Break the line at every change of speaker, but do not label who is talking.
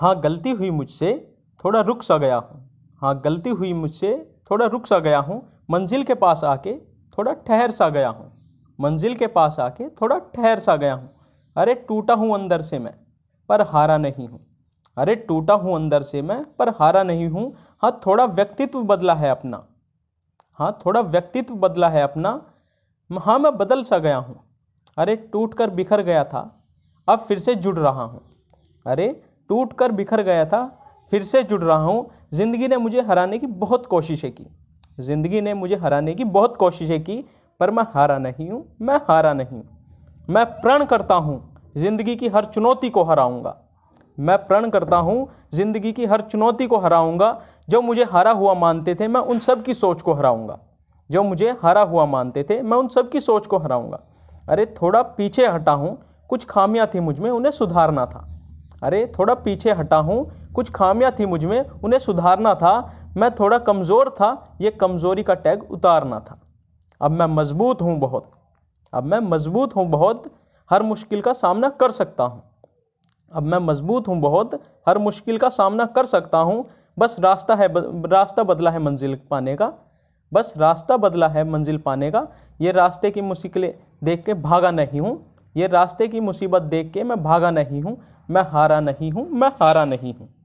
हाँ गलती हुई मुझसे थोड़ा रुक सा गया हूँ हाँ गलती हुई मुझसे थोड़ा रुक सा गया हूँ मंजिल के पास आके थोड़ा ठहर सा गया हूँ मंजिल के पास आके थोड़ा ठहर सा गया हूँ अरे टूटा हूँ अंदर से मैं पर हारा नहीं हूँ अरे टूटा हूँ अंदर से मैं पर हारा नहीं हूँ हाँ थोड़ा व्यक्तित्व बदला है अपना हाँ थोड़ा व्यक्तित्व बदला है अपना हाँ मैं बदल सा गया हूँ अरे टूट कर बिखर गया था अब फिर से जुड़ रहा हूँ अरे टूट कर बिखर गया था फिर से जुड़ रहा हूँ ज़िंदगी ने मुझे हराने की बहुत कोशिशें की ज़िंदगी ने मुझे हराने की बहुत कोशिशें की पर मैं हारा नहीं हूँ मैं हारा नहीं मैं प्रण करता हूँ ज़िंदगी की हर चुनौती को हराऊंगा मैं प्रण करता हूँ ज़िंदगी की हर चुनौती को हराऊंगा जो मुझे हारा हुआ मानते थे मैं उन सब की सोच को हराऊंगा जो मुझे हारा हुआ मानते थे मैं उन सब की सोच को हराऊंगा अरे थोड़ा पीछे हटा हूँ कुछ खामियाँ थी मुझ में उन्हें सुधारना था अरे थोड़ा पीछे हटा हूँ कुछ खामियाँ थी मुझ में उन्हें सुधारना था मैं थोड़ा कमज़ोर था ये कमज़ोरी का टैग उतारना था अब मैं मजबूत हूँ बहुत अब मैं मजबूत हूँ बहुत हर मुश्किल का सामना कर सकता हूँ अब मैं मजबूत हूँ बहुत हर मुश्किल का सामना कर सकता हूँ बस रास्ता है रास्ता बदला है मंजिल पाने का बस रास्ता बदला है मंजिल पाने का ये रास्ते की मुश्किलें देख के भागा नहीं हूँ ये रास्ते की मुसीबत देख के मैं भागा नहीं हूँ मैं हारा नहीं हूँ मैं हारा नहीं हूँ